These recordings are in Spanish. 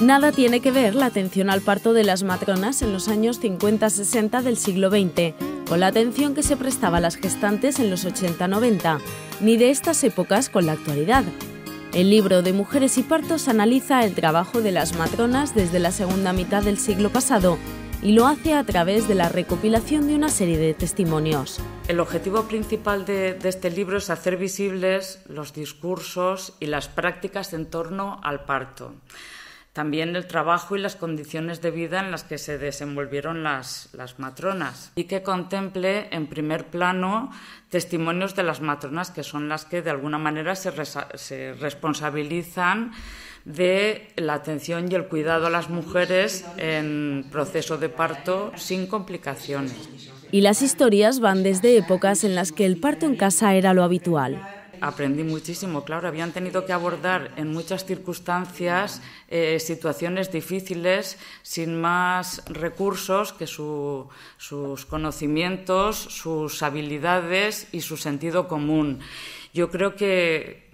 Nada tiene que ver la atención al parto de las matronas en los años 50-60 del siglo XX con la atención que se prestaba a las gestantes en los 80-90, ni de estas épocas con la actualidad. El libro de Mujeres y Partos analiza el trabajo de las matronas desde la segunda mitad del siglo pasado y lo hace a través de la recopilación de una serie de testimonios. El objetivo principal de, de, este libro es hacer visibles los discursos y las prácticas en torno al parto también el trabajo y las condiciones de vida en las que se desenvolvieron las, matronas y que contemple en primer plano testimonios de las matronas que son las que de alguna manera se responsabilizan de la atención y el cuidado a las mujeres en proceso de parto sin complicaciones. Y las historias van desde épocas en las que el parto en casa era lo habitual aprendí muchísimo, claro, habían tenido que abordar en muchas circunstancias eh, situaciones difíciles sin más recursos que sus conocimientos, sus habilidades y su sentido común. Yo creo que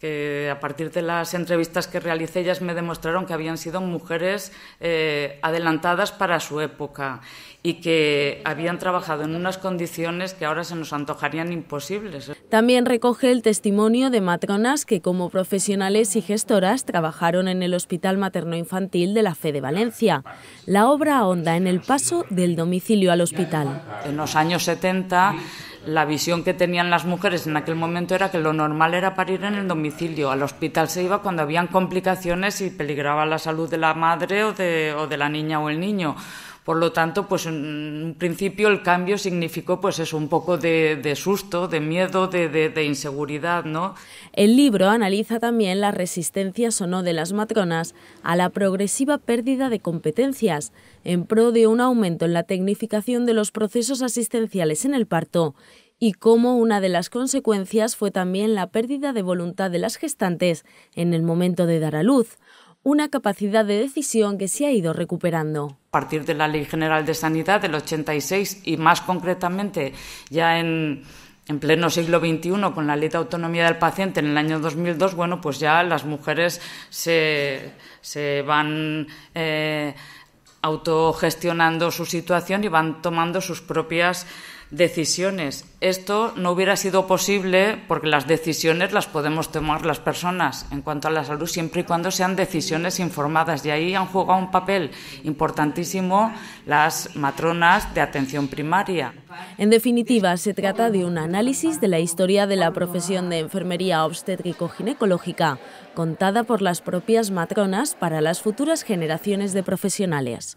que a partir de las entrevistas que realicé ellas me demostraron que habían sido mujeres eh, adelantadas para su época y que habían trabajado en unas condiciones que ahora se nos antojarían imposibles. También recoge el testimonio de matronas que como profesionales y gestoras trabajaron en el Hospital Materno Infantil de la Fe de Valencia. La obra ahonda en el paso del domicilio al hospital. En los años 70 la visión que tenían las mujeres en aquel momento era que lo normal era parir en el domicilio. Al hospital se iba cuando habían complicaciones y peligraba la salud de la madre o de, o de la niña o el niño. Por lo tanto, pues en principio el cambio significó pues un poco de, susto, de miedo, de, inseguridad, ¿no? El libro analiza también las resistencias o no de las matronas a la progresiva pérdida de competencias en pro de un aumento en la tecnificación de los procesos asistenciales en el parto y cómo una de las consecuencias fue también la pérdida de voluntad de las gestantes en el momento de dar a luz una capacidad de decisión que se ha ido recuperando. A partir de la Ley General de Sanidad del 86 y más concretamente ya en, en pleno siglo XXI con la Ley de Autonomía del Paciente en el año 2002, bueno, pues ya las mujeres se, se van... Eh, autogestionando su situación y van tomando sus propias decisiones. Esto no hubiera sido posible porque las decisiones las podemos tomar las personas en cuanto a la salud siempre y cuando sean decisiones informadas. Y ahí han jugado un papel importantísimo las matronas de atención primaria. En definitiva, se trata de un análisis de la historia de la profesión de enfermería obstétrico-ginecológica, contada por las propias matronas para las futuras generaciones de profesionales.